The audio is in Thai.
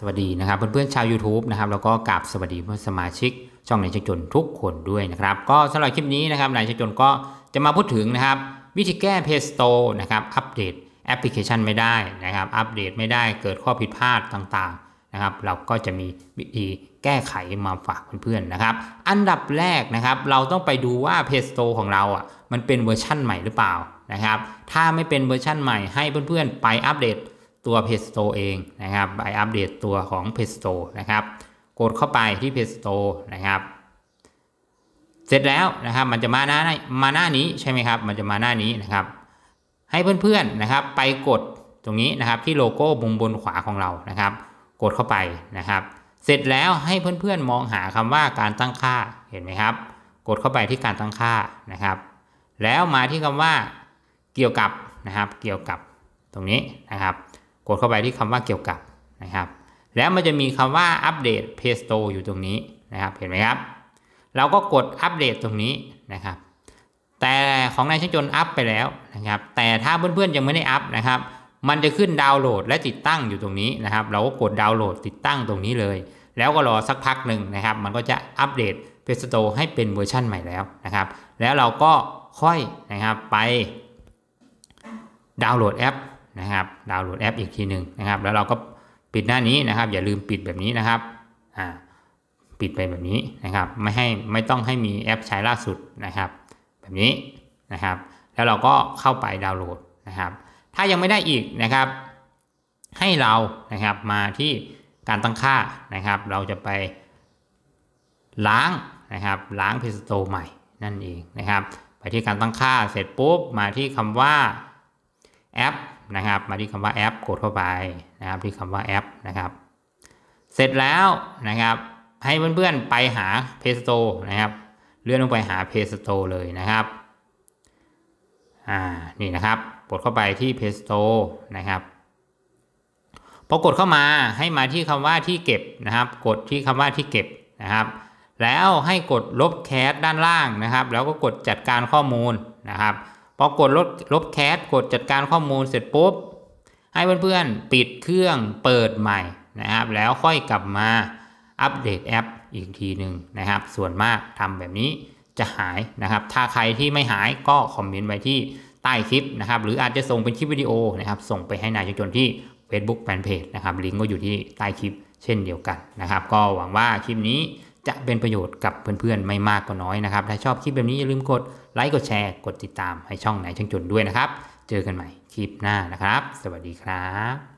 สวัสดีนะครับเพื่อนๆชาวยู u t u b e นะครับแล้วก็กราบสวัสดีเพื่อนสมาชิก ช่องไหนชจนทุกคนด้วยนะครับ ก็สำหรับคลิปนี้นะครับไหนชจนก็จะมาพูดถึงนะครับ วิธีแก้ p พจโ s t o นะครับอัปเดตแอปพลิเคชันไม่ได้นะครับอัปเดตไม่ได้เกิดข้อผิดพลาดต่างๆนะครับเราก็จะมีวิธีแก้ไขมาฝากเพื่อนๆนะครับ อันดับแรกนะครับเราต้องไปดูว่า p พจโ s t o ของเราอ่ะมันเป็นเวอร์ชั่นใหม่หรือเปล่านะครับถ้าไม่เป็นเวอร์ชั่นใหม่ให้เพื่อนๆ ไปอัปเดตตัว p พ g e Store เองนะครับ ไปอัปเดตตัวของ p พ g e Store นะครับ กดเข้าไปที่ p พ g e Store นะครับ เสร็จแล้วนะครับมันจะมาหน้ามาหน้านี้ใช่ไหมครับ มันจะมาหน้านี้นะครับ ให้เพื่อนๆนะครับ ไปกดตรงนี้นะครับที่โลโก้มุมบนขวาของเรานะครับ กดเข้าไปนะครับ เสร็จแล้วให้เพื่อนๆมองหาคำว่าการตั้งค่าเห็นไหมครับ กดเข้าไปที่การตั้งค่านะครับ แล้วมาที่คำว่าเกี่ยวกับนะครับเกี่ยวกับตรงนี้นะครับกดเข้าไปที่คำว่าเกี่ยวกับนะครับ แล้วมันจะมีคำว่าอัปเดตเพจโตอยู่ตรงนี้นะครับ เห็นไหมครับ เราก็กดอัปเดตตรงนี้นะครับ แต่ของนายช่างจนอัพไปแล้วนะครับ แต่ถ้าเพื่อนๆยังไม่ได้อัพนะครับ มันจะขึ้นดาวน์โหลดและติดตั้งอยู่ตรงนี้นะครับ เราก็กดดาวน์โหลดติดตั้งตรงนี้เลย แล้วก็รอสักพักหนึ่งนะครับ มันก็จะอัปเดตเพจโตให้เป็นเวอร์ชั่นใหม่แล้วนะครับ แล้วเราก็ค่อยนะครับไปดาวน์โหลดแอปนะครับดาวน์โหลดแอปอีกทีหนึ่งนะครับ แล้วเราก็ปิดหน้านี้นะครับ อย่าลืมปิดแบบนี้นะครับอ่าปิดไปแบบนี้นะครับ ไม่ให้ไม่ต้องให้มีแอปใช้ล่าสุดนะครับ แบบนี้นะครับ แล้วเราก็เข้าไปดาวน์โหลดนะครับ ถ้ายังไม่ได้อีกนะครับ ให้เรานะครับมาที่การตั้งค่านะครับ เราจะไปล้างนะครับล้างเพ s โตใหม่นั่นเองนะครับ ไปที่การตั้งค่าเสร็จปุ๊บมาที่คำว่าแอปนะครับมาที่คำว่าแอป กดเข้าไปนะครับ ที่คำว่าแอปนะครับ เสร็จแล้วนะครับให้เพื่อนๆไปหา Play Store นะครับ เลื่อนลงไปหา Play Store เลยนะครับอ่านี่นะครับ กดเข้าไปที่ Play Store นะครับพอกดเข้ามาให้มาที่คำว่าที่เก็บนะครับ กดที่คำว่าที่เก็บนะครับแล้วให้กดลบแคสด้านล่างนะครับ แล้วก็กดจัดการข้อมูลนะครับพอกดลบลบแคสกดจัดการข้อมูลเสร็จปุ๊บ ให้เพื่อนๆ ปิดเครื่องเปิดใหม่นะครับ แล้วค่อยกลับมาอัปเดตแอปอีกทีหนึ่งนะครับ ส่วนมากทำแบบนี้จะหายนะครับ ถ้าใครที่ไม่หายก็คอมเมนต์ไว้ที่ใต้คลิปนะครับ หรืออาจจะส่งเป็นคลิปวิดีโอนะครับ ส่งไปให้นายชุมชนที่ Facebook Fanpage นะครับลิงก์ก็อยู่ที่ใต้คลิป เช่นเดียวกันนะครับ ก็หวังว่าคลิปนี้จะเป็นประโยชน์กับเพื่อนๆไม่มากก็น้อยนะครับ ถ้าชอบคลิปแบบนี้อย่าลืมกดไลค์กดแชร์ กดติดตามให้ช่องไหนช่างจนด้วยนะครับ เจอกันใหม่คลิปหน้านะครับ สวัสดีครับ